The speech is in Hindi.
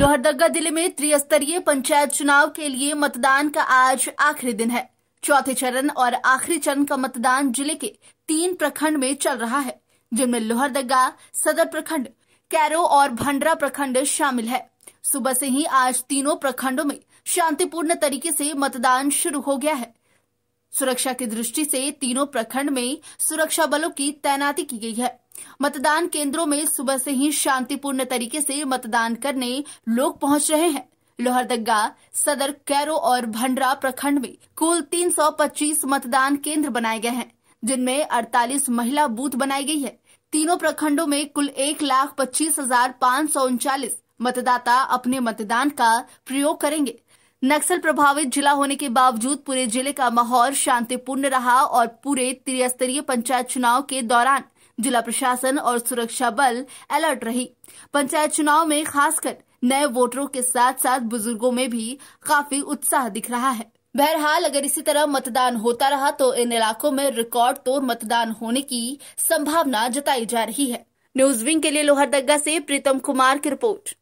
लोहरदगा जिले में त्रिस्तरीय पंचायत चुनाव के लिए मतदान का आज आखिरी दिन है चौथे चरण और आखिरी चरण का मतदान जिले के तीन प्रखंड में चल रहा है जिनमें लोहरदगा सदर प्रखंड कैरो और भंडरा प्रखंड शामिल है सुबह से ही आज तीनों प्रखंडों में शांतिपूर्ण तरीके से मतदान शुरू हो गया है सुरक्षा की दृष्टि से तीनों प्रखंड में सुरक्षा बलों की तैनाती की गई है मतदान केंद्रों में सुबह से ही शांतिपूर्ण तरीके से मतदान करने लोग पहुंच रहे हैं लोहरदगा सदर कैरो और भंडरा प्रखंड में कुल 325 मतदान केंद्र बनाए गए हैं जिनमें 48 महिला बूथ बनाई गई है तीनों प्रखंडों में कुल एक लाख पच्चीस हजार पाँच सौ उनचालीस मतदाता अपने मतदान का प्रयोग करेंगे नक्सल प्रभावित जिला होने के बावजूद पूरे जिले का माहौल शांतिपूर्ण रहा और पूरे त्रिस्तरीय पंचायत चुनाव के दौरान जिला प्रशासन और सुरक्षा बल अलर्ट रही पंचायत चुनाव में खासकर नए वोटरों के साथ साथ बुजुर्गों में भी काफी उत्साह दिख रहा है बहरहाल अगर इसी तरह मतदान होता रहा तो इन इलाकों में रिकॉर्ड तोड़ मतदान होने की संभावना जताई जा रही है न्यूज विंग के लिए लोहरदगा से प्रीतम कुमार की रिपोर्ट